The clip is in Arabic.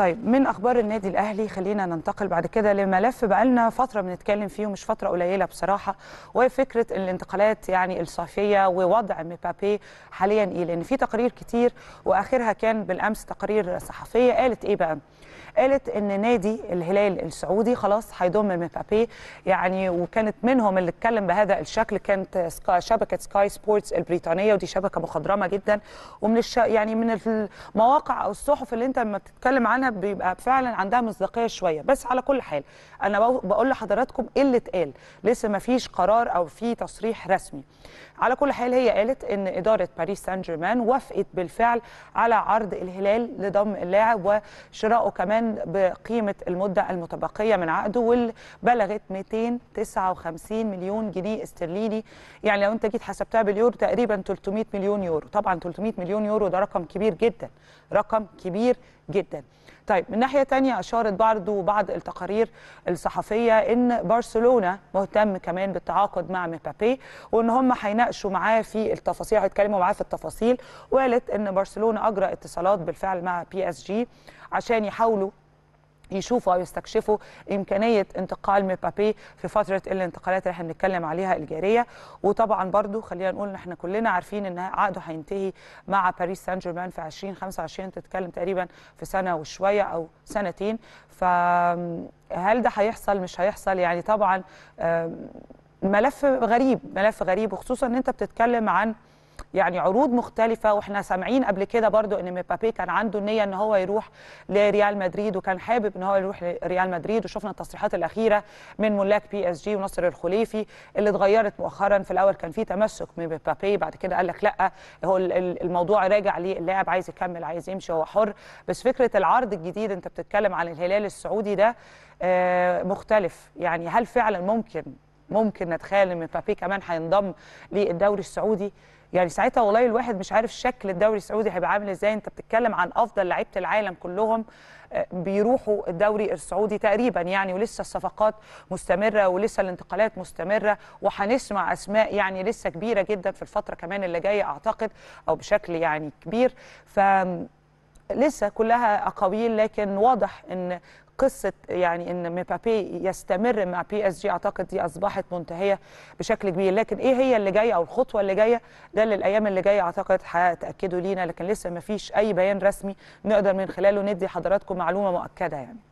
طيب من اخبار النادي الاهلي خلينا ننتقل بعد كده لملف بقالنا فتره بنتكلم فيه ومش فتره قليله بصراحه وفكره الانتقالات يعني الصيفيه ووضع مبابي حاليا ايه لان في تقارير كتير واخرها كان بالامس تقارير صحفيه قالت ايه بقى قالت ان نادي الهلال السعودي خلاص هيضم مبابي يعني وكانت منهم اللي اتكلم بهذا الشكل كانت شبكه سكاي سبورتس البريطانيه ودي شبكه مخضرمه جدا ومن الش... يعني من المواقع او الصحف اللي انت لما بتتكلم عنها بيبقى فعلا عندها مصداقيه شويه بس على كل حال انا بقول لحضراتكم ايه اللي اتقال لسه ما فيش قرار او في تصريح رسمي على كل حال هي قالت ان اداره باريس سان جيرمان وافقت بالفعل على عرض الهلال لضم اللاعب وشرائه كمان كمان بقيمه المده المتبقيه من عقده واللي بلغت 259 مليون جنيه استرليني يعني لو انت جيت حسبتها باليورو تقريبا 300 مليون يورو طبعا 300 مليون يورو ده رقم كبير جدا رقم كبير جدا طيب من ناحيه ثانيه اشارت برضو بعض التقارير الصحفيه ان برشلونه مهتم كمان بالتعاقد مع مبابي وان هم هيناقشوا معاه في التفاصيل هيتكلموا معاه في التفاصيل وقالت ان برشلونه اجرى اتصالات بالفعل مع بي اس جي عشان يحاولوا يشوفوا او يستكشفوا امكانيه انتقال مبابي في فتره الانتقالات اللي احنا بنتكلم عليها الجاريه وطبعا برضو خلينا نقول ان احنا كلنا عارفين ان عقده هينتهي مع باريس سان جيرمان في 2025 تتكلم تقريبا في سنه وشويه او سنتين فهل ده هيحصل مش هيحصل يعني طبعا ملف غريب ملف غريب وخصوصا ان انت بتتكلم عن يعني عروض مختلفه واحنا سامعين قبل كده برضو ان مبابي كان عنده النيه ان هو يروح لريال مدريد وكان حابب ان هو يروح لريال مدريد وشفنا التصريحات الاخيره من ملاك بي اس جي ونصر الخليفي اللي اتغيرت مؤخرا في الاول كان في تمسك من مبابي بعد كده قال لك لا هو الموضوع راجع ليه اللاعب عايز يكمل عايز يمشي هو حر بس فكره العرض الجديد انت بتتكلم عن الهلال السعودي ده آه، مختلف يعني هل فعلا ممكن ممكن نتخيل ان مبابي كمان هينضم للدوري السعودي يعني ساعتها والله الواحد مش عارف شكل الدوري السعودي هيبقى عامل ازاي انت بتتكلم عن افضل لعيبه العالم كلهم آه، بيروحوا الدوري السعودي تقريبا يعني ولسه الصفقات مستمره ولسه الانتقالات مستمره وهنسمع اسماء يعني لسه كبيره جدا في الفتره كمان اللي جايه اعتقد او بشكل يعني كبير ف لسه كلها اقاويل لكن واضح ان قصه يعني ان مبابي يستمر مع بي اس جي اعتقد دي اصبحت منتهيه بشكل كبير لكن ايه هي اللي جايه او الخطوه اللي جايه ده اللي الايام اللي جايه اعتقد هتاكدوا لينا لكن لسه ما فيش اي بيان رسمي نقدر من خلاله ندي حضراتكم معلومه مؤكده يعني